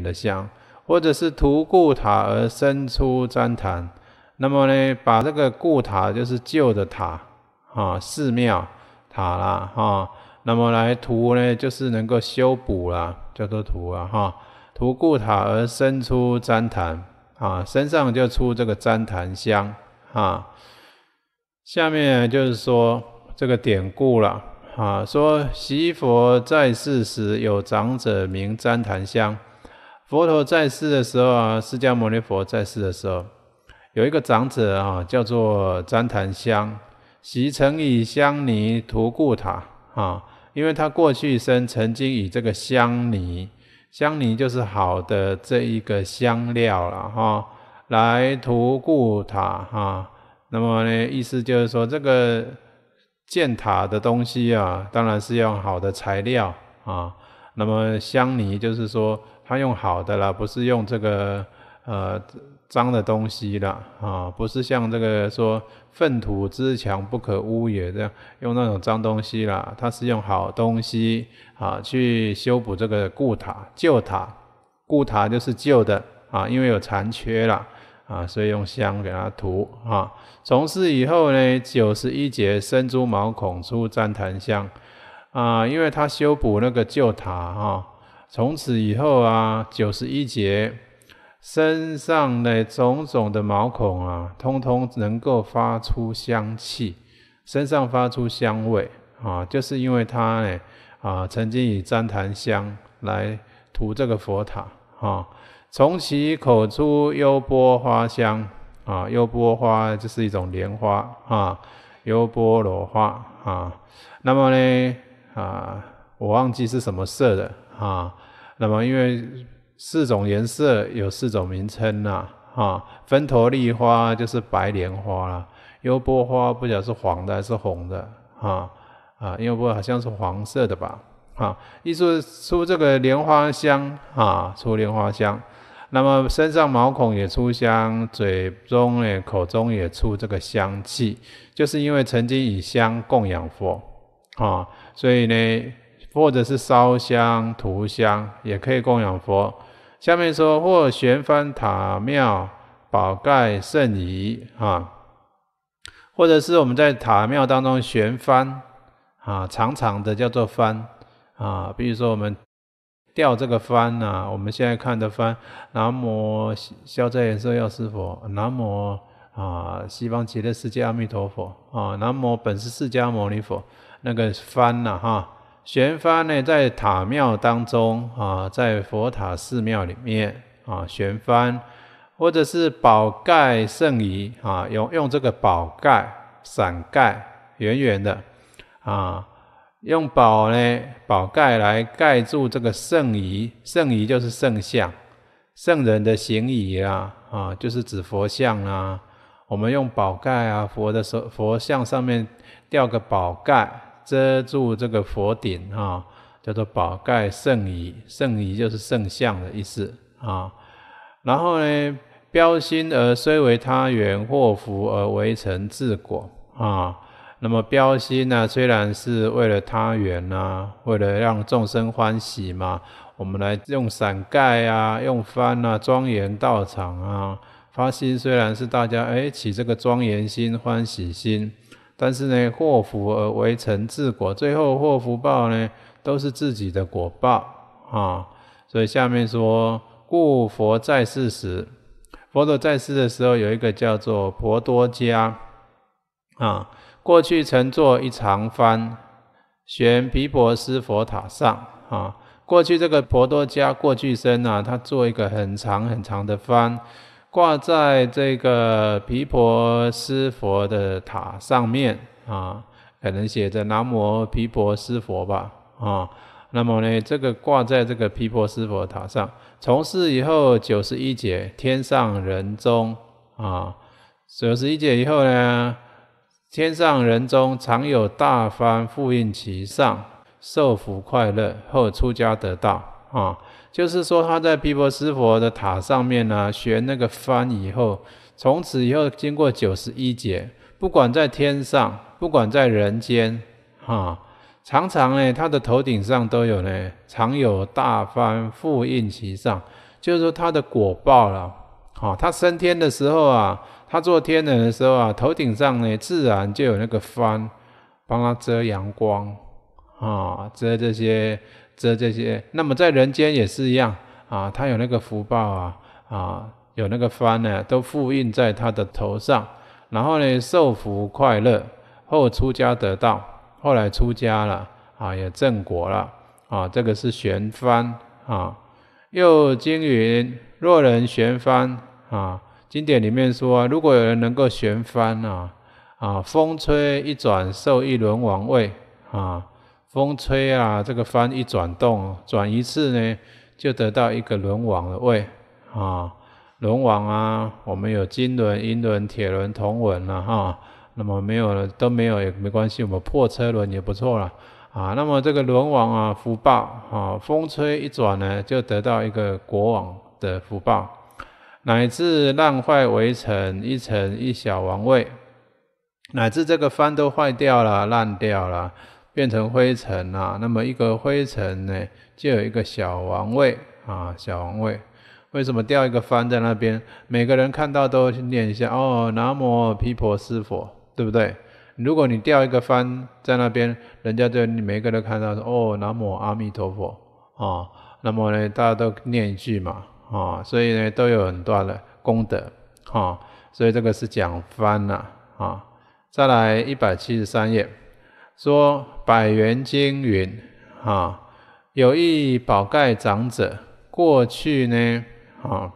的香，或者是图故塔而生出旃檀，那么呢，把这个故塔就是旧的塔，啊，寺庙塔啦，哈，那么来图呢，就是能够修补啦，叫做图啊哈，图故塔而生出旃檀，啊，身上就出这个旃檀香，啊，下面就是说这个典故了，啊，说习佛在世时，有长者名旃檀香。佛陀在世的时候啊，释迦牟尼佛在世的时候，有一个长者啊，叫做旃檀香，习成以香泥涂故塔啊，因为他过去生曾经以这个香泥，香泥就是好的这一个香料了哈，来涂故塔哈。那么呢，意思就是说，这个建塔的东西啊，当然是用好的材料啊。那么香泥就是说。他用好的啦，不是用这个呃脏的东西了啊，不是像这个说粪土之墙不可污也这样用那种脏东西啦。他是用好东西啊去修补这个故塔、旧塔。故塔就是旧的啊，因为有残缺了啊，所以用香给它涂啊。从此以后呢，九十一节生猪毛孔出旃檀香啊，因为他修补那个旧塔哈。从此以后啊，九十一节身上的种种的毛孔啊，通通能够发出香气，身上发出香味啊，就是因为他呢啊，曾经以旃檀香来涂这个佛塔啊，从其口出优波花香啊，优波花就是一种莲花啊，优波罗花啊，那么呢啊，我忘记是什么色的啊。那么，因为四种颜色有四种名称呐，哈，分陀利花就是白莲花啦，优波花不晓得是黄的还是红的，啊啊，优波好像是黄色的吧，啊，一出出这个莲花香啊，出莲花香，那么身上毛孔也出香，嘴中诶，口中也出这个香气，就是因为曾经以香供养佛啊，所以呢。或者是烧香、涂香，也可以供养佛。下面说或悬幡塔庙宝盖圣仪啊，或者是我们在塔庙当中悬幡啊，长长的叫做幡啊。比如说我们吊这个幡呐，我们现在看的幡，南无消灾延寿药师佛，南无啊西方极乐世界阿弥陀佛啊，南无本师释迦牟尼佛，那个幡呐哈。玄幡呢，在塔庙当中啊，在佛塔寺庙里面啊，玄幡，或者是宝盖圣仪啊，用用这个宝盖、伞盖，圆圆的啊，用宝呢，宝盖来盖住这个圣仪，圣仪就是圣像、圣人的形仪啊，啊，就是指佛像啊，我们用宝盖啊，佛的佛像上面吊个宝盖。遮住这个佛顶啊，叫做宝盖圣仪，圣仪就是圣像的意思啊。然后呢，标心而虽为他缘，祸福而为成自果啊。那么标心呢，虽然是为了他缘啊，为了让众生欢喜嘛，我们来用伞盖啊，用幡啊，庄严道场啊。发心虽然是大家哎起这个庄严心、欢喜心。但是呢，祸福而为臣治国，最后祸福报呢，都是自己的果报啊。所以下面说，故佛在世时，佛陀在世的时候，有一个叫做婆多迦啊，过去曾坐一长幡悬毗婆斯佛塔上啊。过去这个婆多迦过去生啊，他做一个很长很长的幡。挂在这个毗婆尸佛的塔上面啊，可能写着南无毗婆尸佛吧啊。那么呢，这个挂在这个毗婆尸佛塔上，从事以后九十一劫天上人中啊，九十一劫以后呢，天上人中常有大番复印其上，受福快乐，后出家得道啊。就是说，他在毗婆斯佛的塔上面呢，学那个幡以后，从此以后，经过九十一劫，不管在天上，不管在人间，哈，常常呢，他的头顶上都有呢，常有大幡覆印其上。就是说，他的果报了，好，他升天的时候啊，他做天人的时候啊，头顶上呢，自然就有那个帆帮他遮阳光，啊，遮这些。遮这些，那么在人间也是一样啊，他有那个福报啊，啊，有那个幡呢，都复印在他的头上，然后呢，受福快乐，后出家得道，后来出家了啊，也正果了啊，这个是旋幡啊。又经云：若人旋幡啊，经典里面说，如果有人能够旋幡啊，啊，风吹一转，受一轮王位啊。风吹啊，这个帆一转动，转一次呢，就得到一个轮王的位啊。轮王啊，我们有金轮、银轮、铁轮、铜轮了哈。那么没有了都没有也没关系，我们破车轮也不错了啊。那么这个轮王啊，福报啊，风吹一转呢，就得到一个国王的福报，乃至烂坏围城，一层一小王位，乃至这个帆都坏掉了、烂掉了。变成灰尘呐，那么一个灰尘呢，就有一个小王位啊，小王位。为什么吊一个幡在那边？每个人看到都念一下哦，南无毗婆陀佛，对不对？如果你吊一个幡在那边，人家就每个人看到说哦，南无阿弥陀佛啊，那么呢，大家都念一句嘛啊，所以呢，都有很大的功德啊，所以这个是讲幡呐啊。再来一百七十三页。说《百元经》云，啊，有一宝盖长者，过去呢，啊，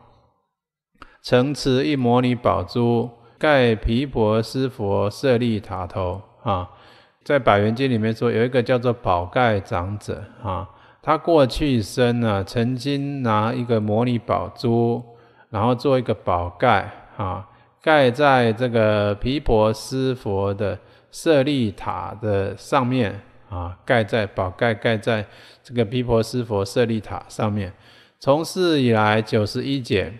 曾持一摩尼宝珠，盖毗婆尸佛舍利塔头，啊，在《百元经》里面说，有一个叫做宝盖长者，啊，他过去生呢，曾经拿一个摩尼宝珠，然后做一个宝盖，啊，盖在这个毗婆尸佛的。舍利塔的上面啊，盖在宝盖盖在这个毗婆尸佛舍利塔上面。从世以来九十一劫，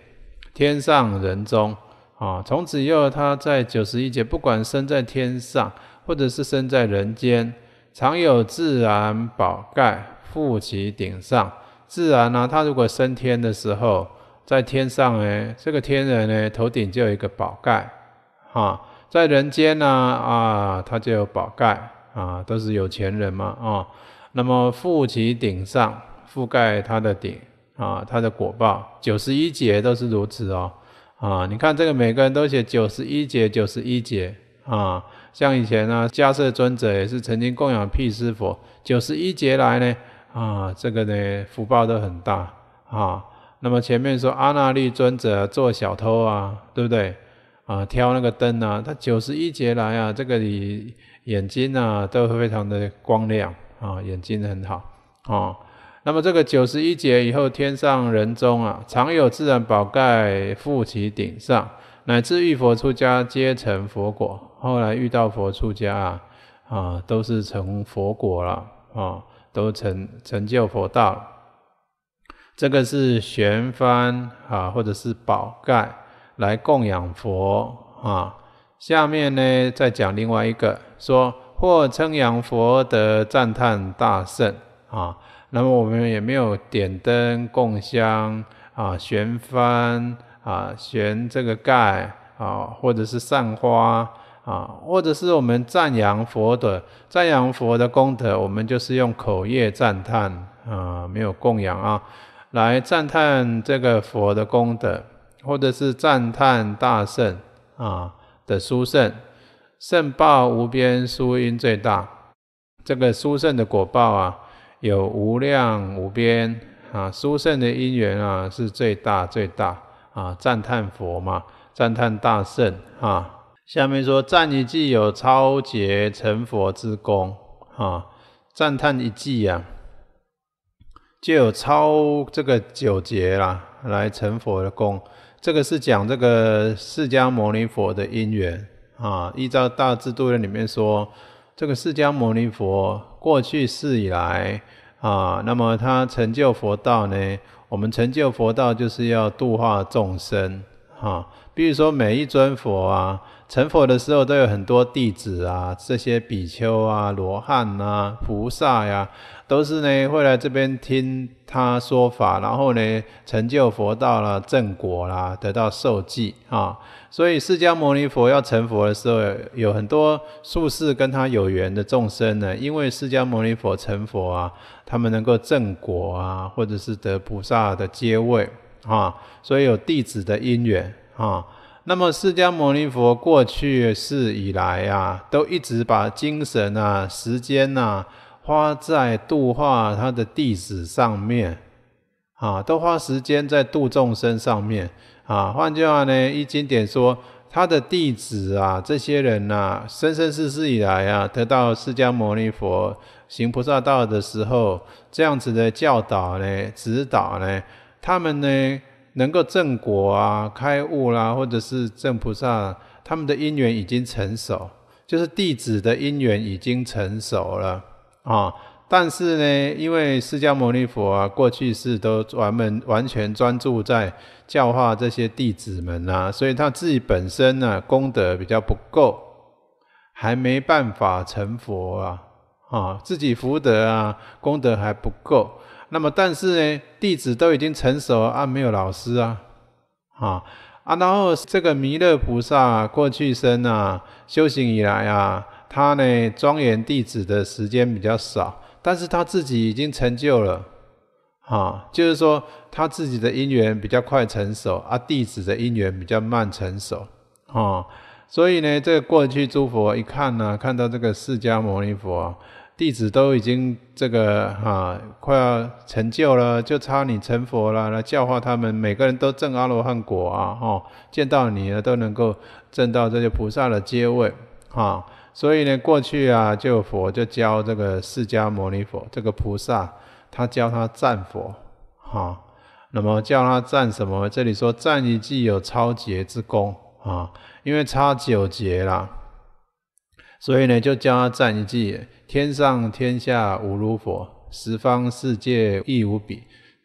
天上人中啊，从此又他在九十一劫，不管身在天上或者是身在人间，常有自然宝盖覆其顶上。自然呢，他如果升天的时候，在天上呢，这个天人呢，头顶就有一个宝盖，哈。在人间呢，啊，他就有宝盖啊，都是有钱人嘛，啊，那么覆其顶上，覆盖他的顶，啊，他的果报九十一节都是如此哦，啊，你看这个每个人都写九十一节，九十一节啊，像以前呢，迦摄尊者也是曾经供养辟师佛九十一节来呢，啊，这个呢福报都很大，啊，那么前面说阿那律尊者做小偷啊，对不对？啊，挑那个灯啊，他九十一节来啊，这个你眼睛啊都非常的光亮啊，眼睛很好啊。那么这个九十一节以后，天上人中啊，常有自然宝盖覆其顶上，乃至遇佛出家，皆成佛果。后来遇到佛出家啊啊，都是成佛果了啊，都成成就佛道。这个是玄幡啊，或者是宝盖。来供养佛啊！下面呢，再讲另外一个，说或称扬佛得赞叹大圣啊。那么我们也没有点灯供香啊，悬幡啊，悬这个盖啊，或者是散花啊，或者是我们赞扬佛的赞扬佛的功德，我们就是用口业赞叹啊，没有供养啊，来赞叹这个佛的功德。或者是赞叹大圣啊的殊胜，胜报无边，殊因最大。这个殊胜的果报啊，有无量无边啊。殊胜的因缘啊，是最大最大啊！赞叹佛嘛，赞叹大圣啊。下面说，赞一句有超劫成佛之功啊！赞叹一句啊，就有超这个九劫啦来成佛的功。这个是讲这个释迦牟尼佛的因缘啊，依照《大智度论》里面说，这个释迦牟尼佛过去世以来啊，那么他成就佛道呢？我们成就佛道就是要度化众生啊，比如说每一尊佛啊。成佛的时候都有很多弟子啊，这些比丘啊、罗汉啊、菩萨呀，都是呢会来这边听他说法，然后呢成就佛道了、正果啦，得到受记啊。所以释迦牟尼佛要成佛的时候，有很多术士跟他有缘的众生呢，因为释迦牟尼佛成佛啊，他们能够正果啊，或者是得菩萨的阶位啊，所以有弟子的因缘啊。那么，释迦牟尼佛过去世以来啊，都一直把精神啊、时间呐，花在度化他的弟子上面，啊，都花时间在度众生上面，啊，换句话呢，一经典说，他的弟子啊，这些人呐，生生世世以来啊，得到释迦牟尼佛行菩萨道的时候，这样子的教导呢、指导呢，他们呢。能够正果啊、开悟啦，或者是正菩萨，他们的因缘已经成熟，就是弟子的因缘已经成熟了啊。但是呢，因为释迦牟尼佛啊，过去是都专门完全专注在教化这些弟子们呐，所以他自己本身呢，功德比较不够，还没办法成佛啊，啊，自己福德啊、功德还不够。那么，但是呢，弟子都已经成熟啊，没有老师啊，啊啊，然后这个弥勒菩萨过去生啊，修行以来啊，他呢，庄严弟子的时间比较少，但是他自己已经成就了，啊，就是说他自己的因缘比较快成熟，啊，弟子的因缘比较慢成熟，啊，所以呢，这个过去诸佛一看呢，看到这个释迦牟尼佛。弟子都已经这个啊，快要成就了，就差你成佛了，来教化他们，每个人都证阿罗汉果啊！哈，见到你呢都能够证到这些菩萨的阶位啊！所以呢，过去啊，就佛就教这个释迦牟尼佛这个菩萨，他教他赞佛哈，那么教他赞什么？这里说赞一句有超劫之功啊，因为差九劫了。所以呢，就教他赞一句：“天上天下无如佛，十方世界亦无比。”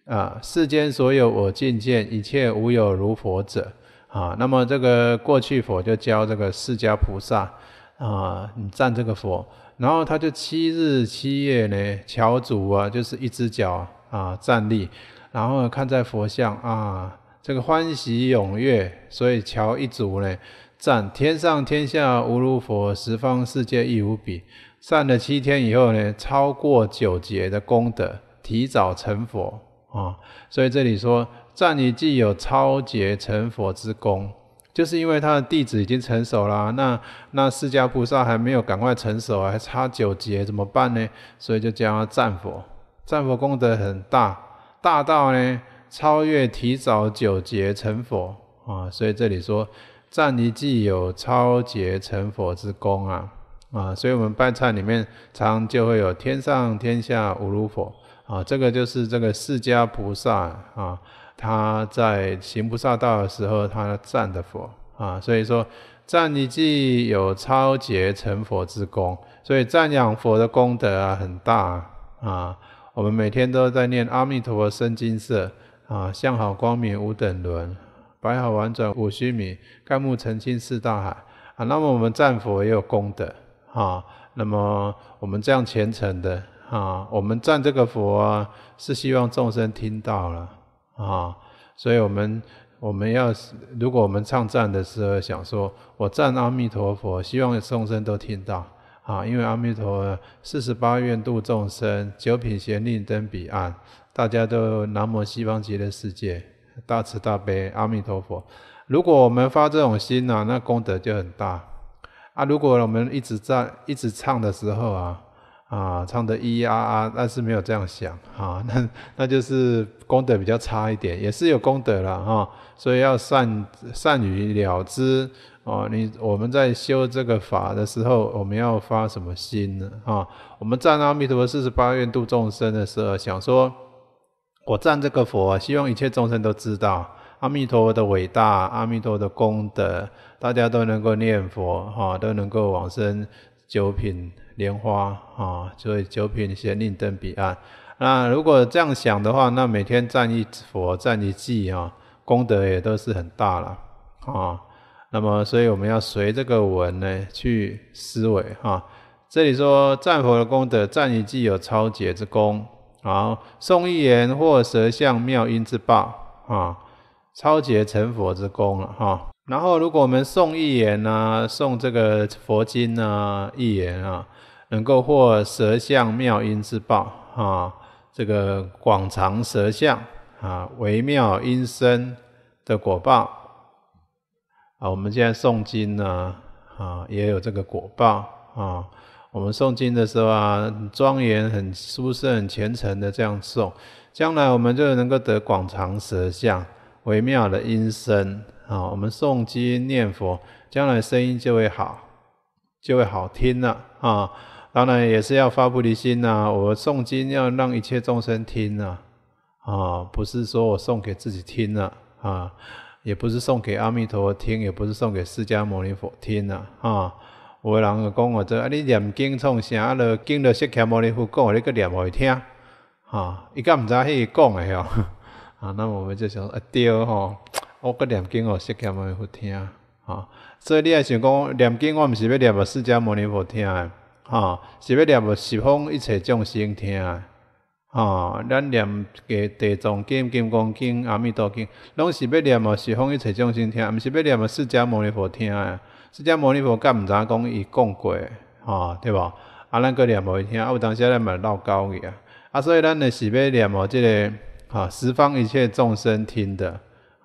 啊，世间所有我见见一切无有如佛者啊。那么这个过去佛就教这个释迦菩萨啊，你赞这个佛，然后他就七日七夜呢，乔足啊，就是一只脚啊站立，然后看在佛像啊，这个欢喜踊跃，所以乔一足呢。赞天上天下无如佛，十方世界亦无比。赞了七天以后呢，超过九劫的功德提早成佛啊！所以这里说，赞你既有超劫成佛之功，就是因为他的弟子已经成熟啦。那那释迦菩萨还没有赶快成熟，还差九劫，怎么办呢？所以就他赞佛，赞佛功德很大，大到呢超越提早九劫成佛啊！所以这里说。赞一句有超劫成佛之功啊啊，所以我们拜忏里面常就会有天上天下无如佛啊，这个就是这个释迦菩萨啊，他在行菩萨道的时候他赞的佛啊，所以说赞一句有超劫成佛之功，所以赞扬佛的功德啊很大啊，我们每天都在念阿弥陀佛身金色啊，向好光明无等伦。白毫玩转五须弥，盖目澄清似大海。啊，那么我们战佛也有功德啊。那么我们这样虔诚的啊，我们赞这个佛啊，是希望众生听到了啊。所以，我们我们要如果我们唱赞的时候，想说我赞阿弥陀佛，希望众生都听到啊。因为阿弥陀四十八愿度众生，九品咸令登彼岸，大家都南无西方极乐世界。大慈大悲，阿弥陀佛。如果我们发这种心呢，那功德就很大啊。如果我们一直在一直唱的时候啊，啊，唱的咿咿啊啊，但是没有这样想啊，那那就是功德比较差一点，也是有功德了啊。所以要善善于了之哦。你我们在修这个法的时候，我们要发什么心呢？啊，我们赞阿弥陀佛四十八愿度众生的时候，想说。我赞这个佛，希望一切众生都知道阿弥陀佛的伟大，阿弥陀的功德，大家都能够念佛哈，都能够往生九品莲花啊，所以九品咸令登彼岸。那如果这样想的话，那每天赞一佛，赞一偈啊，功德也都是很大了啊。那么，所以我们要随这个文呢去思维哈，这里说赞佛的功德，赞一偈有超解之功。好，宋一言或舌相妙音之报啊，超劫成佛之功了哈。然后，如果我们诵一言呢？诵这个佛经呢？一言啊，能够获舌相妙音之报啊，这个广长舌相啊，微妙音声的果报啊。我们现在诵经呢，啊，也有这个果报啊。我们诵经的时候啊，庄严、很殊胜、很虔诚的这样诵，将来我们就能够得广长舌相、微妙的音声啊。我们诵经念佛，将来声音就会好，就会好听了啊。当然也是要发菩提心呐。我诵经要让一切众生听呐、啊，不是说我送给自己听了啊，也不是送给阿弥陀佛听，也不是送给释迦牟尼佛听了啊。有个人就讲哦，这啊！你念经创啥，啊！落经落释迦牟尼佛讲，你个念互伊听，吼。伊敢毋知迄个讲诶吼！啊！那我们就想，啊对吼！我个念经哦，释迦牟尼佛听，吼。所以你也想讲，念经我毋是要念释迦牟尼佛听的，吼，是要念释方一切众生听的，吼。咱念个地藏经、金刚经、阿弥陀经，拢是要念释方一切众生听，毋是要念释迦牟尼佛听的。释迦牟尼佛干毋知影讲伊讲过，哈，对吧？啊，咱个念伊听，啊，有当时咱嘛闹交去啊！啊，所以咱呢是要念哦，即个啊十方一切众生听的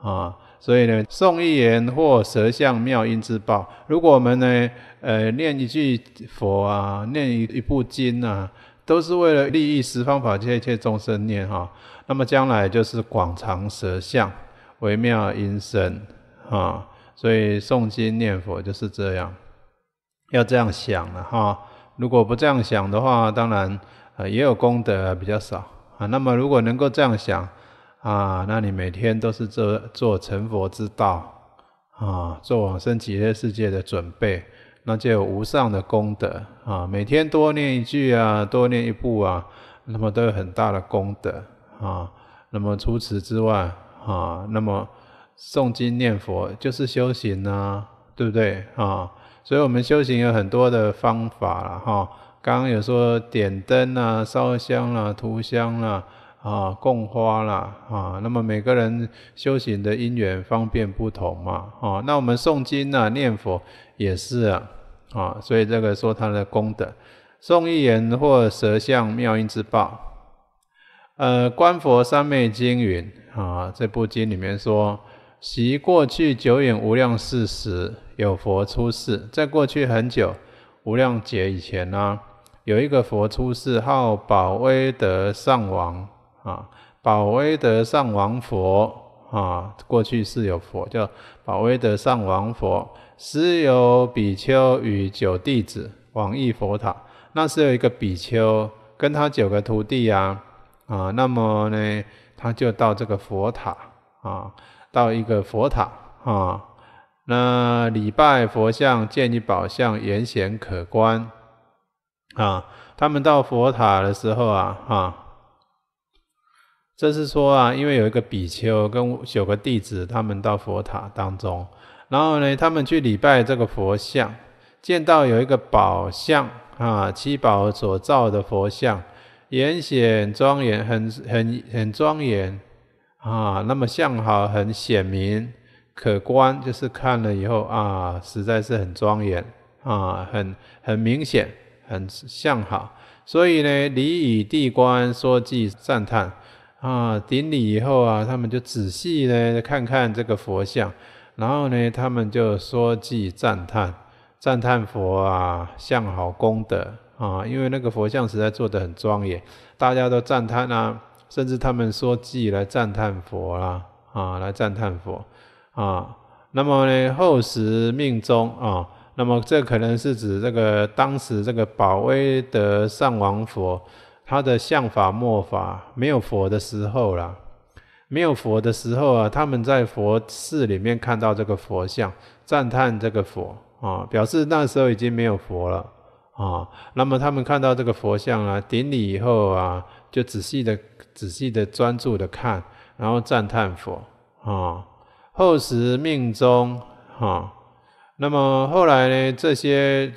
啊，所以呢，诵一言或舌相妙音之报。如果我们呢，呃，念一句佛啊，念一一部经啊，都是为了利益十方法界一切众生念哈，那么将来就是广长舌相、微妙音声啊。所以诵经念佛就是这样，要这样想了哈。如果不这样想的话，当然呃也有功德，比较少啊。那么如果能够这样想啊，那你每天都是做做成佛之道啊，做往生极乐世界的准备，那就有无上的功德啊。每天多念一句啊，多念一步啊，那么都有很大的功德啊。那么除此之外啊，那么。诵经念佛就是修行呐，对不对啊？所以，我们修行有很多的方法了哈。刚刚有说点灯啦、烧香啦、涂香啦、啊供花啦啊。那么，每个人修行的因缘方便不同嘛，啊。那我们诵经啊、念佛也是啊，啊。所以，这个说它的功德，诵一言或舌相妙音之报。呃，《观佛三昧经》云啊，这部经里面说。习过去久远无量世时，有佛出世，在过去很久无量劫以前呢，有一个佛出世，号宝威德上王啊，宝威德上王佛啊，过去是有佛叫宝威德上王佛，时有比丘与九弟子往诣佛塔，那时有一个比丘跟他九个徒弟啊啊，那么呢，他就到这个佛塔啊。到一个佛塔啊，那礼拜佛像，见一宝像，严显可观啊。他们到佛塔的时候啊，哈，这是说啊，因为有一个比丘跟九个弟子，他们到佛塔当中，然后呢，他们去礼拜这个佛像，见到有一个宝像啊，七宝所造的佛像，严显庄严，很很很庄严。啊，那么像好很显明、可观，就是看了以后啊，实在是很庄严啊，很很明显，很像好。所以呢，礼以地官说偈赞叹啊，顶礼以后啊，他们就仔细呢看看这个佛像，然后呢，他们就说偈赞叹，赞叹佛啊，像好功德啊，因为那个佛像实在做得很庄严，大家都赞叹啊。甚至他们说偈来赞叹佛啦，啊，来赞叹佛，啊，那么呢后时命中啊，那么这可能是指这个当时这个宝威德上王佛，他的相法末法没有佛的时候啦，没有佛的时候啊，他们在佛寺里面看到这个佛像，赞叹这个佛啊，表示那时候已经没有佛了。啊，那么他们看到这个佛像啊，顶礼以后啊，就仔细的、仔细的、专注的看，然后赞叹佛啊。后时命终哈，那么后来呢，这些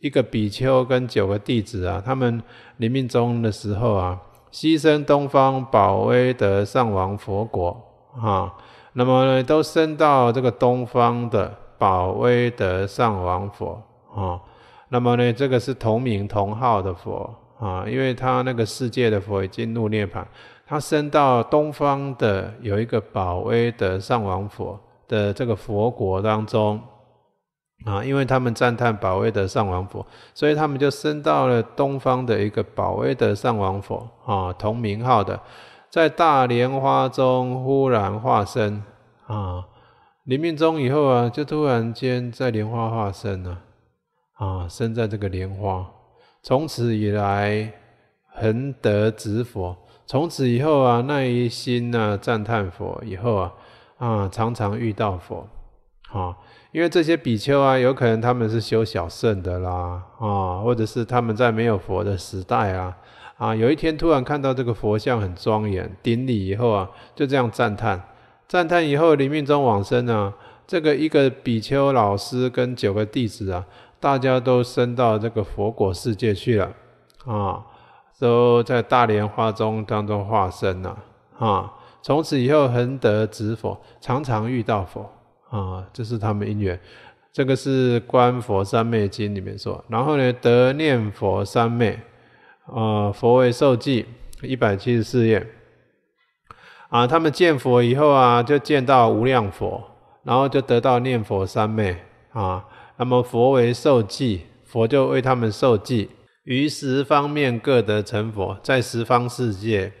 一个比丘跟九个弟子啊，他们临命终的时候啊，牺牲东方宝威德上王佛国啊，那么呢都升到这个东方的宝威德上王佛啊。那么呢，这个是同名同号的佛啊，因为他那个世界的佛已经入涅槃，他升到东方的有一个宝威的上王佛的这个佛国当中啊，因为他们赞叹宝威的上王佛，所以他们就升到了东方的一个宝威的上王佛啊，同名号的，在大莲花中忽然化身啊，临命中以后啊，就突然间在莲花化身了。啊，生在这个莲花，从此以来恒得值佛，从此以后啊，那一心啊，赞叹佛，以后啊啊常常遇到佛，啊，因为这些比丘啊，有可能他们是修小圣的啦，啊，或者是他们在没有佛的时代啊，啊，有一天突然看到这个佛像很庄严，顶礼以后啊，就这样赞叹，赞叹以后临命中往生啊，这个一个比丘老师跟九个弟子啊。大家都升到这个佛国世界去了，啊，都在大莲花中当中化身了，啊，从此以后恒得值佛，常常遇到佛，啊，这是他们因缘。这个是《观佛三昧经》里面说。然后呢，得念佛三昧，啊，佛为受记一百七十四页。啊，他们见佛以后啊，就见到无量佛，然后就得到念佛三昧，啊。那么佛为受记，佛就为他们受记，于十方面各得成佛，在十方世界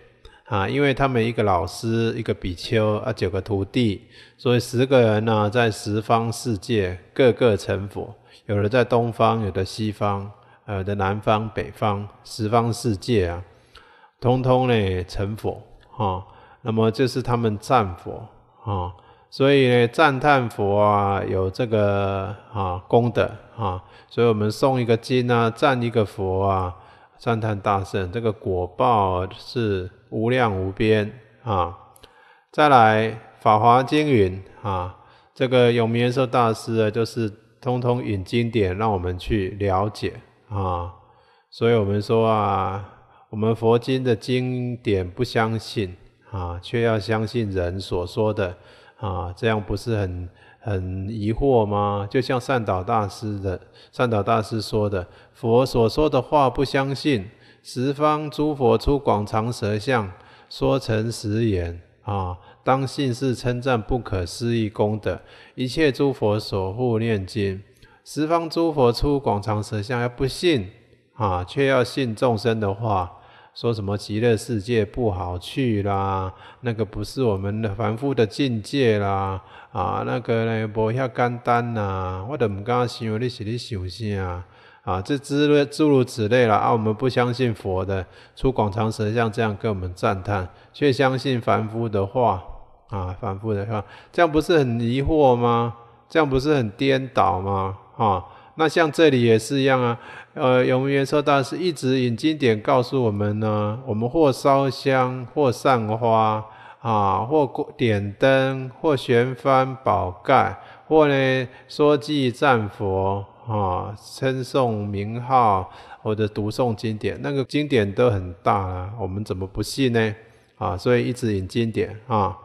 啊，因为他们一个老师，一个比丘啊，九个徒弟，所以十个人呢，在十方世界各个成佛，有的在东方，有的西方，呃，的南方、北方，十方世界啊，通通嘞成佛哈。那么这是他们赞佛啊。所以赞叹佛啊，有这个啊功德啊，所以我们送一个经啊，赞一个佛啊，赞叹大圣，这个果报是无量无边啊。再来《法华经》云啊，这个永明延寿大师啊，就是通通引经典让我们去了解啊。所以我们说啊，我们佛经的经典不相信啊，却要相信人所说的。啊，这样不是很很疑惑吗？就像善导大师的善导大师说的：“佛所说的话不相信，十方诸佛出广长舌相，说成实言啊，当信是称赞不可思议功德，一切诸佛所护念经。十方诸佛出广长舌相，要不信啊，却要信众生的话。”说什么极乐世界不好去啦？那个不是我们的凡夫的境界啦！啊，那个呢不要干单呐！我都唔敢想，你是你想啥？啊，这诸诸如此类了啊！我们不相信佛的，出广长舌像这样跟我们赞叹，却相信凡夫的话啊！凡夫的话，这样不是很疑惑吗？这样不是很颠倒吗？啊！那像这里也是一样啊，呃，永明延寿大师一直引经典告诉我们呢，我们或烧香，或散花，啊，或点灯，或悬幡宝盖，或呢说偈赞佛，啊，称颂名号，或者读诵经典，那个经典都很大啊，我们怎么不信呢？啊，所以一直引经典啊，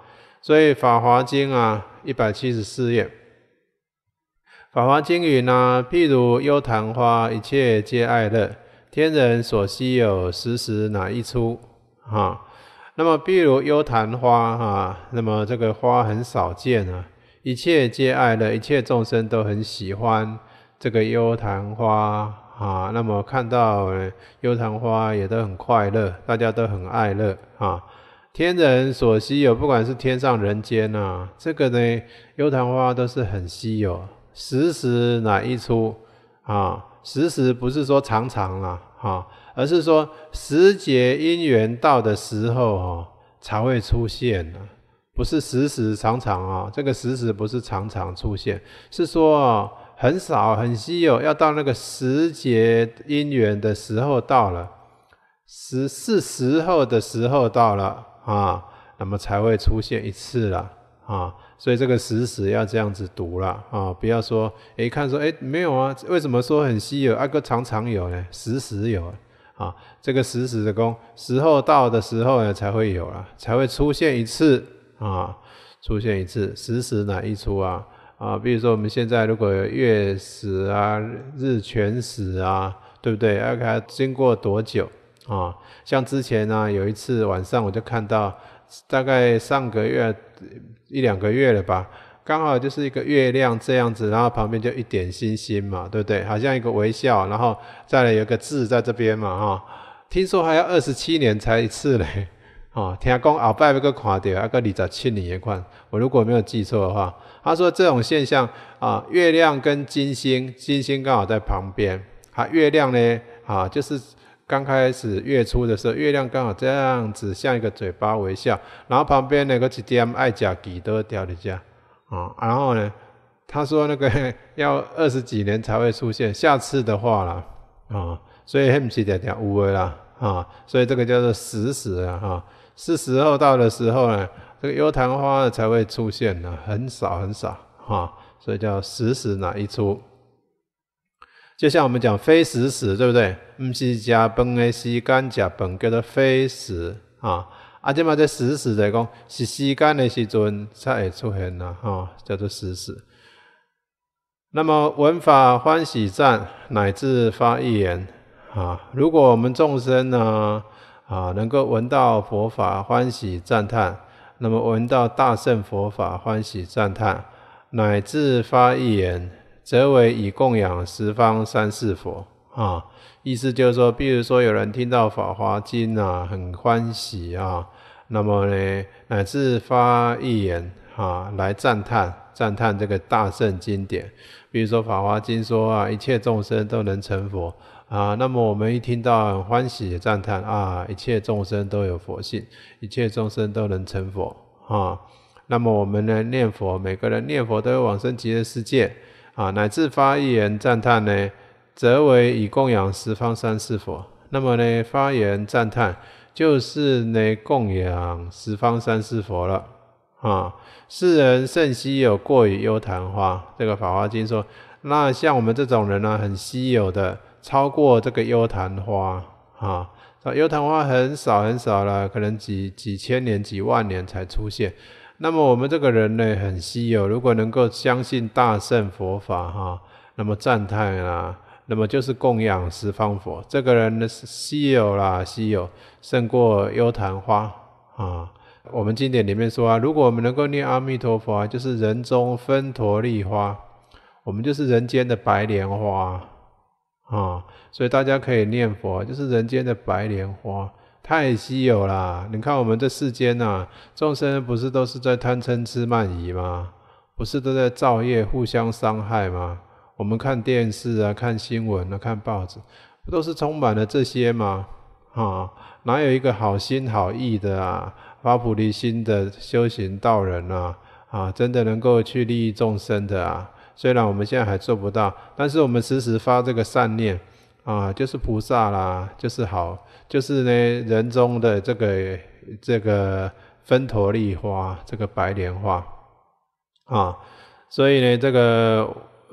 所以《法华经》啊，一百七十四页。法华经云啊，譬如幽昙花，一切皆爱乐，天人所稀有，时时哪一出啊。那么譬如幽昙花哈，那么这个花很少见啊，一切皆爱乐，一切众生都很喜欢这个幽昙花啊。那么看到幽昙花也都很快乐，大家都很爱乐啊。天人所稀有，不管是天上人间呐，这个呢幽昙花都是很稀有。时时哪一出啊？时时不是说常常了哈，而是说时节因缘到的时候哦，才会出现。不是时时常常啊，这个时时不是常常出现，是说很少很稀有，要到那个时节因缘的时候到了，时是时候的时候到了啊，那么才会出现一次了啊。所以这个时时要这样子读了啊，不要说，诶，看说，哎，没有啊，为什么说很稀有？阿哥常常有呢，时时有，啊，这个时时的工，时候到的时候呢，才会有啦，才会出现一次，啊，出现一次，时时哪一出啊？啊，比如说我们现在如果月食啊、日全食啊，对不对？要看经过多久，啊，像之前呢，有一次晚上我就看到，大概上个月。一两个月了吧，刚好就是一个月亮这样子，然后旁边就一点星星嘛，对不对？好像一个微笑，然后再来有个字在这边嘛，哈。听说还要二十七年才一次嘞，哦，听讲鳌拜那个看到，那个李七年也看，我如果没有记错的话，他说这种现象啊，月亮跟金星，金星刚好在旁边，啊，月亮呢，啊，就是。刚开始月初的时候，月亮刚好这样子，像一个嘴巴微笑，然后旁边那个几点爱甲几都掉的下，啊，然后呢，他说那个要二十几年才会出现，下次的话了，啊，所以还不是点掉乌龟了，啊，所以这个叫做死时啊，哈，是时候到的时候呢，这个幽昙花才会出现呢，很少很少，哈，所以叫死死哪一出。就像我们讲非实死，对不对？唔是加苯的 C 甘甲苯，叫做非实啊。啊，杰玛在实死在讲，是西干的时尊才出现啦，哈，叫做实死。那么闻法欢喜赞，乃至发一言啊！如果我们众生呢啊，能够闻到佛法欢喜赞叹，那么闻到大圣佛法欢喜赞叹，乃至发一言。则为以供养十方三世佛啊，意思就是说，比如说有人听到《法华经》啊，很欢喜啊，那么呢，乃至发一言啊，来赞叹赞叹这个大圣经典。比如《说法华经》说啊，一切众生都能成佛啊，那么我们一听到很欢喜，赞叹啊，一切众生都有佛性，一切众生都能成佛啊。那么我们呢，念佛，每个人念佛都会往生极乐世界。啊，乃至发言赞叹呢，则为以供养十方三世佛。那么呢，发言赞叹就是呢供养十方三世佛了。啊，世人甚稀有，过于优昙花。这个《法华经》说，那像我们这种人呢，很稀有的，超过这个优昙花。啊，这优昙花很少很少了，可能几几千年、几万年才出现。那么我们这个人呢，很稀有。如果能够相信大圣佛法哈，那么赞叹啦，那么就是供养十方佛。这个人稀有啦，稀有，胜过幽昙花啊。我们经典里面说啊，如果我们能够念阿弥陀佛，就是人中分陀利花，我们就是人间的白莲花啊。所以大家可以念佛，就是人间的白莲花。太稀有啦！你看我们这世间呐，众生不是都是在贪嗔痴慢疑吗？不是都在造业、互相伤害吗？我们看电视啊、看新闻啊、看报纸，不都是充满了这些吗？哈，哪有一个好心好意的啊？发菩提心的修行道人啊，啊，真的能够去利益众生的啊？虽然我们现在还做不到，但是我们时时发这个善念。啊，就是菩萨啦，就是好，就是呢，人中的这个这个分陀利花，这个白莲花啊，所以呢，这个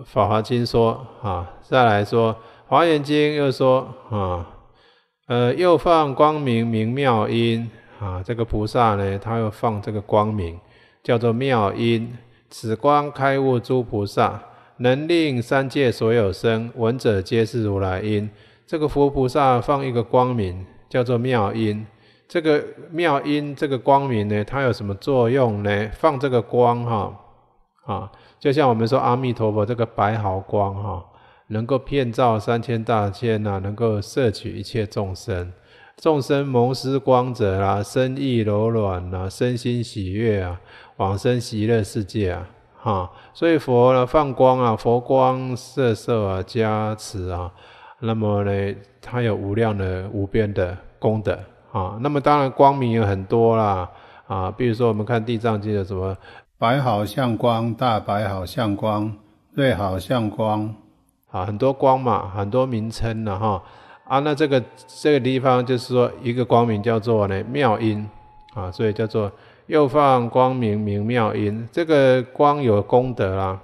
法华经说啊，再来说华严经又说啊，呃，又放光明，明妙音啊，这个菩萨呢，他又放这个光明，叫做妙音，此光开悟诸菩萨。能令三界所有生闻者皆是如来因。这个佛菩萨放一个光明，叫做妙因。这个妙因，这个光明呢，它有什么作用呢？放这个光哈啊，就像我们说阿弥陀佛这个白毫光哈，能够遍照三千大千呐，能够摄取一切众生，众生蒙施光者啦，身意柔软啊，身心喜悦啊，往生极乐世界啊。哈，所以佛呢放光啊，佛光色色啊加持啊，那么呢，它有无量的无边的功德啊，那么当然光明有很多啦啊，比如说我们看《地藏经》的什么白好像光，大白好像光，瑞好像光啊，很多光嘛，很多名称呢哈啊，那这个这个地方就是说一个光明叫做呢妙音啊，所以叫做。又放光明明妙音，这个光有功德啦，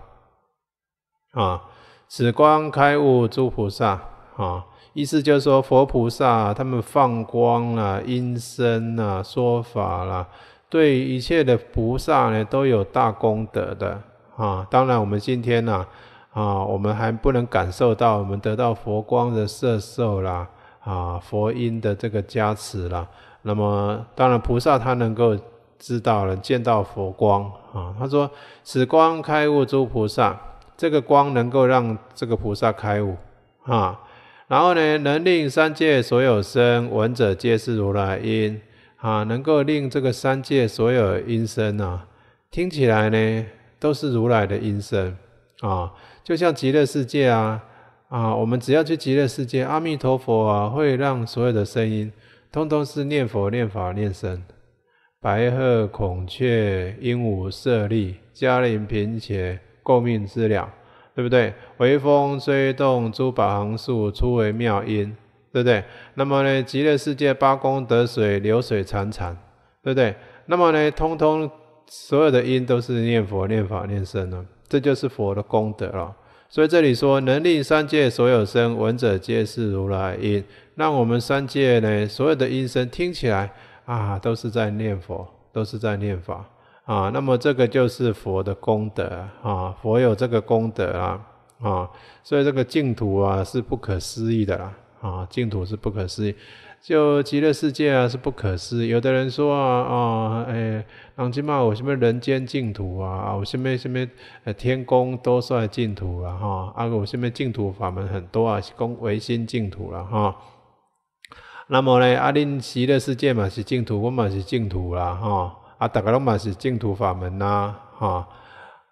啊，此光开悟诸菩萨啊，意思就是说佛菩萨他们放光啦、音声啦、说法啦，对一切的菩萨呢都有大功德的啊。当然我们今天呢，啊，我们还不能感受到，我们得到佛光的摄受啦，啊，佛音的这个加持啦。那么当然菩萨他能够。知道了，见到佛光啊，他说：“此光开悟诸菩萨，这个光能够让这个菩萨开悟啊。然后呢，能令三界所有声闻者皆是如来音啊，能够令这个三界所有音声啊，听起来呢都是如来的音声啊。就像极乐世界啊啊，我们只要去极乐世界，阿弥陀佛啊，会让所有的声音通通是念佛、念法、念身。”白鹤、孔雀、鹦鹉、舍利、嘉陵频且共命之鸟，对不对？微风吹动珠宝行树，出为妙音，对不对？那么呢，极乐世界八功德水流水潺潺，对不对？那么呢，通通所有的音都是念佛、念法、念僧了，这就是佛的功德了。所以这里说，能令三界所有声闻者皆是如来音，让我们三界呢所有的音声听起来。啊，都是在念佛，都是在念法啊。那么这个就是佛的功德啊，佛有这个功德啦啊。所以这个净土啊是不可思议的啦啊，净土是不可思议。就极乐世界啊是不可思，议。有的人说啊啊哎，阿弥嘛我什么人间净土啊？我什么什么天宫多算净土啊？哈，啊，我什么净土法门很多啊？公唯新净土了哈。那么呢，阿林西的世界嘛是净土，我嘛是净土啦，哈，啊，大家都嘛是净土法门呐，哈，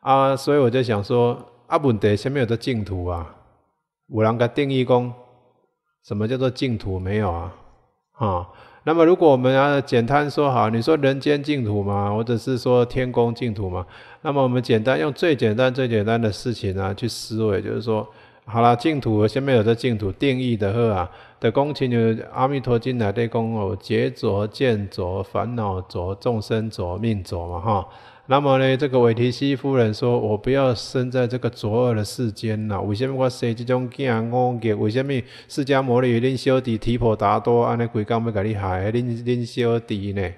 啊，所以我就想说，阿本德什面有得净土啊，有人个定义讲什么叫做净土没有啊，哈，那么如果我们要简单说好，你说人间净土嘛，或者是说天宫净土嘛，那么我们简单用最简单最简单的事情啊去思维，就是说。好啦，净土，下面有这净土定义的呵啊，的功亲就阿弥陀经内对功哦，劫浊、见浊、烦恼浊、众生浊、命浊嘛哈。那么呢，这个韦提希夫人说，我不要生在这个浊恶的世间啊，为什么我生这种惊恶给？为什么释迦牟尼恁小弟提婆达多安尼鬼工要甲你害？恁恁小弟呢？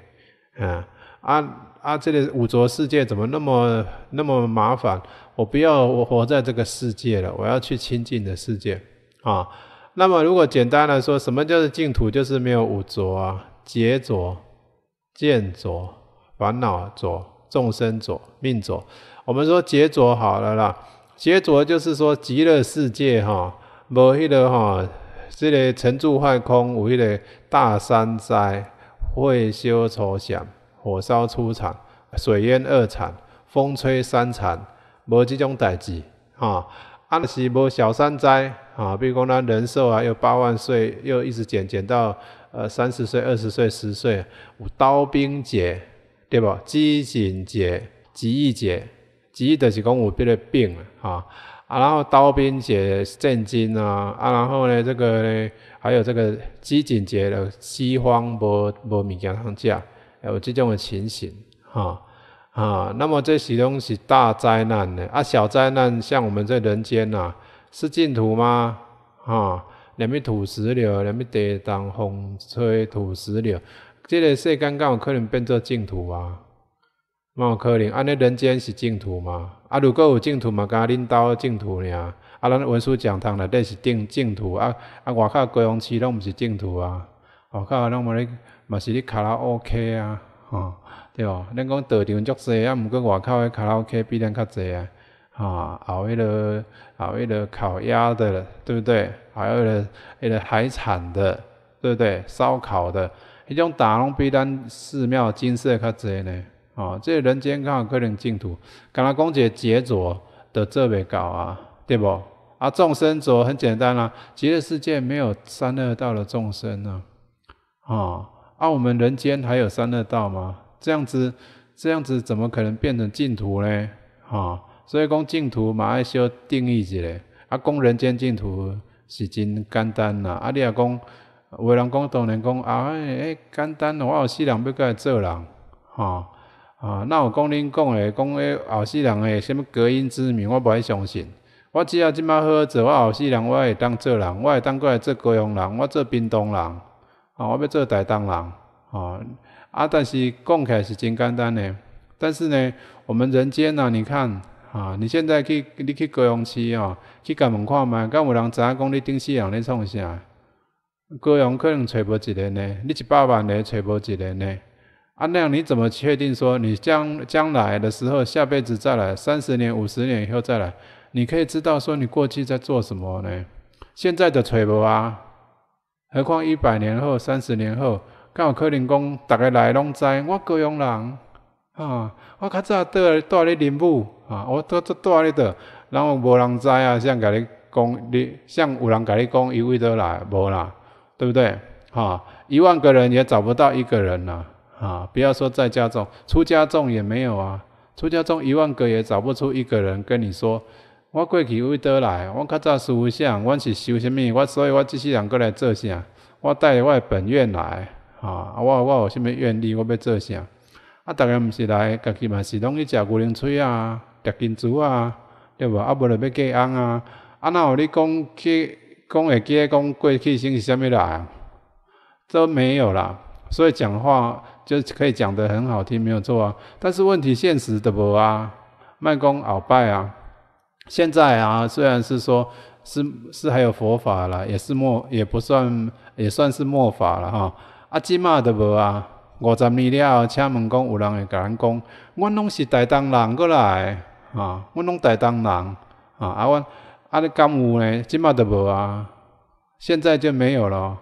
啊啊啊！这个五浊世界怎么那么那么麻烦？我不要我活在这个世界了，我要去清净的世界啊。那么如果简单来说，什么叫做净土？就是没有五浊啊、劫浊、见浊、烦恼浊、众生浊、命浊。我们说劫浊好了啦，劫浊就是说极乐世界哈，无迄个哈，这个尘住坏空无迄个大山灾，会修愁想，火烧出场，水淹二产，风吹三产。无即种代志，啊，啊是无小三灾，哈，比如讲咱人寿啊，又八万岁，又一直减减到呃三十岁、二十岁、十岁，有刀兵劫，对无饥馑劫、极易劫，极易就是讲有别个病，哈，啊，然后刀兵劫、正经啊，啊，然后呢这个呢，还有这个饥馑劫的饥荒无无物件通食，有这种的情形，哈。啊，那么这许多是大灾难呢？啊，小灾难像我们在人间呐，是净土吗？啊，两面土石流，两面地当风吹土石流，这个世间敢有可能变作净土啊，冇可能，安尼人间是净土吗？啊，如果有净土嘛，甲恁兜净土尔，啊，咱文殊讲堂内底是净净土啊，啊，外口高雄市拢毋是净土啊，外口拢那咧嘛是咧卡拉 OK 啊。啊，对哦，恁讲道场足济，啊，毋过外口的卡拉 OK 比咱较济啊，啊，后迄个后迄个烤鸭的，对不对？还有个海产的，对不对？烧烤的，迄种打拢比咱寺庙金色较济呢，啊，这人间刚好各能净土，敢讲一个杰作得做别高啊，对不？啊，众生着很简单啦，极乐世界没有三恶道的众生呢，啊。啊，我们人间还有三恶道吗？这样子，这样子怎么可能变成净土呢？吼，所以讲净土，马爱修定义一个啊，讲人间净土是真简单呐。啊，你也讲，有人讲，当然讲啊，哎，简单哦，我后世人要过来做人，吼、啊，那有讲恁讲的，讲诶后世人诶，什物隔音之谜，我无爱相信。我只要即摆好好做，我后世人我会当做人，我会当过来做高雄人，我做冰冻人。啊，我要做大当郎啊！但是讲起来是真简单呢，但是呢，我们人间呐，你看啊，你现在去，你去高雄市啊，去甲问看嘛，敢有人知影讲你顶世人咧创啥？高雄可能揣无一个呢，你一百万咧揣无一个呢？啊，那样你怎么确定说你将将来的时候，下辈子再来三十年、五十年以后再来，你可以知道说你过去在做什么呢？现在的揣无啊？何况一百年后、三十年后，敢有可能讲大家来拢知，我供养人啊，我较早倒来倒来灵布啊，我倒做倒来倒，然后无人知啊，像跟你讲，你像有人跟你讲一为倒来无啦，对不对？啊，一万个人也找不到一个人呐！啊，不要说在家种，出家种也没有啊，出家种一万个也找不出一个人跟你说。我过去为倒来？我较早思想，我是修什物？我所以，我即世人过来做啥？我带我本愿来，啊，我我有啥物愿力，我要做啥？啊，逐个毋是来，家己嘛是拢去食牛奶水啊、食金珠啊，对无？啊，无就要过翁啊。啊，若有你讲去，讲诶，讲过去心是啥物来？都没有啦。所以讲话就可以讲得很好听，没有错啊。但是问题现实的无啊？卖讲鳌拜啊！现在啊，虽然是说，是是还有佛法了，也是末也不算，也算是末法了哈。啊，即玛都无啊，五十年了，请问讲有人会甲咱讲，阮拢是台东人过来啊，阮拢台东人啊，啊阮啊你讲有呢？即玛都无啊，现在就没有了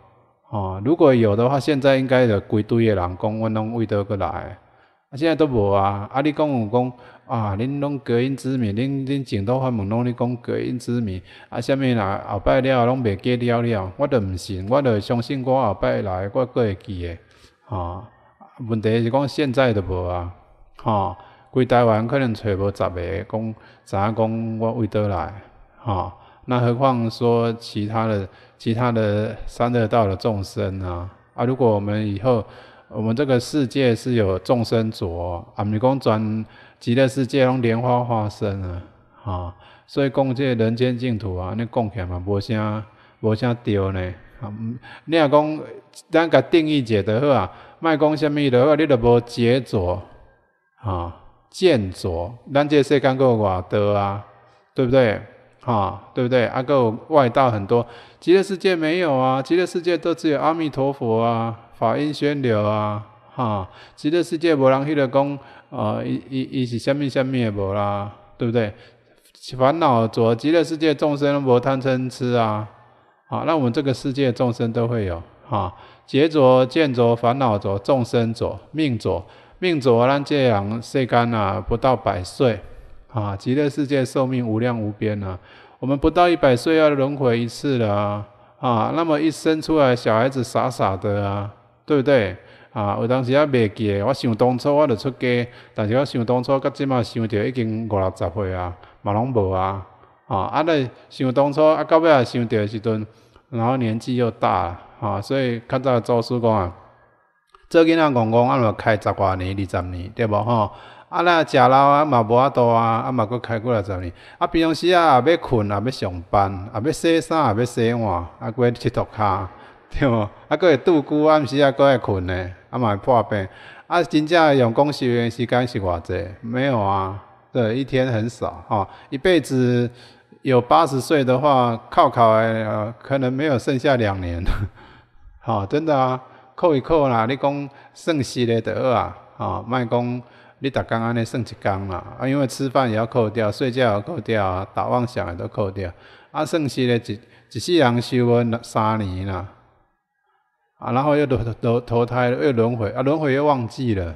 哦。如果有的话，现在应该有规堆的人讲，阮拢为多过来，啊现在都无啊，啊你讲有讲啊！恁拢隔音之名，恁恁前头法门拢咧讲隔音之名，啊？啥物啦？后摆了拢袂记了了，我都毋信，我都相信我后摆来，我个会记诶。吼。问题是讲现在都无啊，吼。规台湾可能揣无十个讲，知影讲我位倒来，吼。那何况说其他的其他的三十道的众生啊啊！如果我们以后我们这个世界是有众生转啊，是讲转。极乐世界拢莲花化身啊，哈，所以讲这建人间净土啊，你讲起来嘛，无啥无啥对呢，啊，你讲讲咱甲定义解的好啊，卖讲啥物的好，你都无执着啊，见着咱这间干有瓦德啊，对不对？哈，对不对？阿有外道很多，极乐世界没有啊，极乐世界都只有阿弥陀佛啊，法音宣流啊，哈，极乐世界无人去个讲。啊，一一一是虾米虾米也无啦，对不对？烦恼着，极乐世界众生无贪嗔痴啊，好，那我们这个世界众生都会有啊，劫着、见着、烦恼着、众生着、命着、命着，让这样岁干啊，不到百岁啊，极乐世界寿命无量无边啊，我们不到一百岁要轮回一次了啊，那么一生出来小孩子傻傻的啊，对不对？啊，有当时啊袂记诶，我想当初我着出家，但是我想当初甲即马想着已经五六十岁啊，嘛拢无啊，啊，啊咧想当初啊，到尾啊想着时阵，然后年纪又大啊啊，所以较早做师讲啊，做囡仔戆戆，啊嘛开十外年、二十年，对无吼？啊，若食老啊嘛无啊多啊，啊嘛佫开几啊十年，啊，平常时啊也要困也要上班，也要洗衫，也要洗碗，啊，过佚佗骹。对嘛，啊，个个度孤暗时啊，个会困嘞，啊嘛会破病。啊，真正用功修的时间是偌济？没有啊，对，一天很少啊。一辈子有八十岁的话，靠考诶，可能没有剩下两年。好，真的啊，扣一扣啦。你讲算息咧得二啊，啊，卖讲你逐工安尼算一天啦，啊，因为吃饭也要扣掉，睡觉也扣掉啊，打妄想也都扣掉。啊，算息咧一，一世人休阮三年啦。啊，然后又投投投胎，又轮回，啊，轮回又忘记了，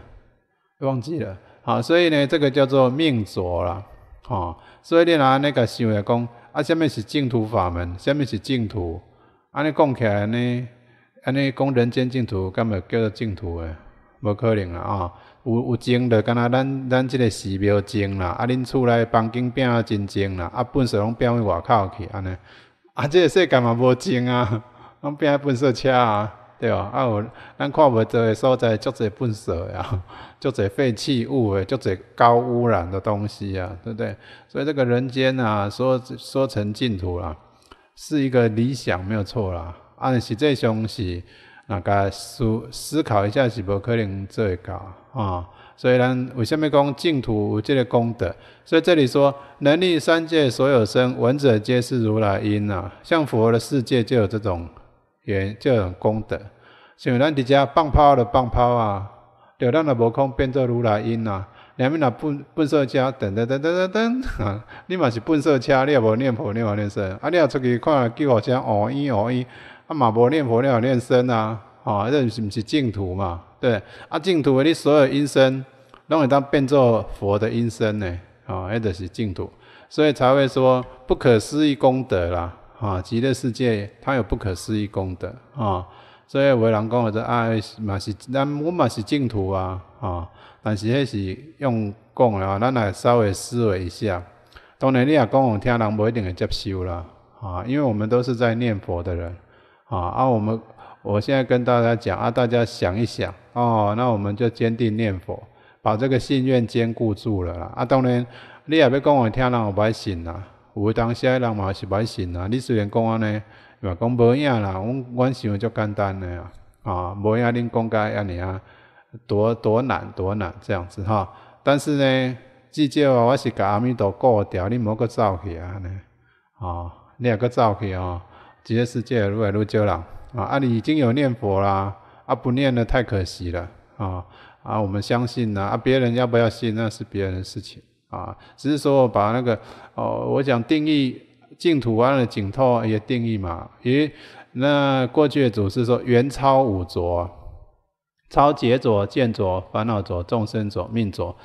忘记了，好，所以呢，这个叫做命浊了，啊，所以你拿那个想来讲，啊，啥物是净土法门？啥物是净土？安尼讲起来呢，安尼讲人间净土，敢嘛叫做净土诶，无可能啊，有有净的，敢若咱咱即个寺庙净啦，啊，恁厝内房间变啊真净啦，啊，粪扫拢变去外口去，安尼，啊，即、个世界嘛无净啊？拢变啊粪扫车啊？对哇，啊，咱看袂多的所在，足侪不舍呀，足侪废弃物诶，足侪高污染的东西呀，对不对？所以这个人间呐，说说成净土啦，是一个理想没有错啦。按实际东西，那个思思考一下，是不可能这个啊？所以呢，我下面讲净土这个功德。所以这里说，能力三界所有生闻者皆是如来音呐。像佛的世界就有这种。缘就很功德，像咱伫遮放炮的放炮啊，了咱的无空变作如来音呐，两边那笨笨色家等等等等等等，你嘛是笨色家，你也无念佛，念佛念身，啊你若出去看救护车像哦音哦音，啊嘛无念佛，你啊念身呐，啊这种是是净土嘛，对，啊净土的你所有音声，拢会当变作佛的音声呢，啊，迄著是净土，所以才会说不可思议功德啦。啊！极乐世界它有不可思议功德啊！所以为人讲啊，这啊，是，咱我嘛是净土啊啊！但是迄是用讲啊，咱来稍微思维一下。当然，你也讲我听人不一定会接受啦啊！因为我们都是在念佛的人啊。啊，我们我现在跟大家讲啊，大家想一想哦，那我们就坚定念佛，把这个心愿兼顾住了啦啊。当然，你也别讲我听人不爱信啦。有当诶人嘛是歹信啦，你虽然讲安尼，话讲无影啦，阮阮想足简单诶啊，啊无影恁讲甲安尼啊，多多难多难这样子哈。但是呢，至少我是甲阿弥陀过掉，你无搁走去啊尼啊你也搁走去啊，即个世界愈来愈少人啊！啊你已经有念佛啦，啊不念了太可惜了啊啊我们相信呐，啊别人要不要信那是别人事情。啊，只是说把那个，哦，我讲定义净土完了，净土也定义嘛，也，那过去的祖师说，元超五浊，超劫浊、见浊、烦恼浊、众生浊、命浊。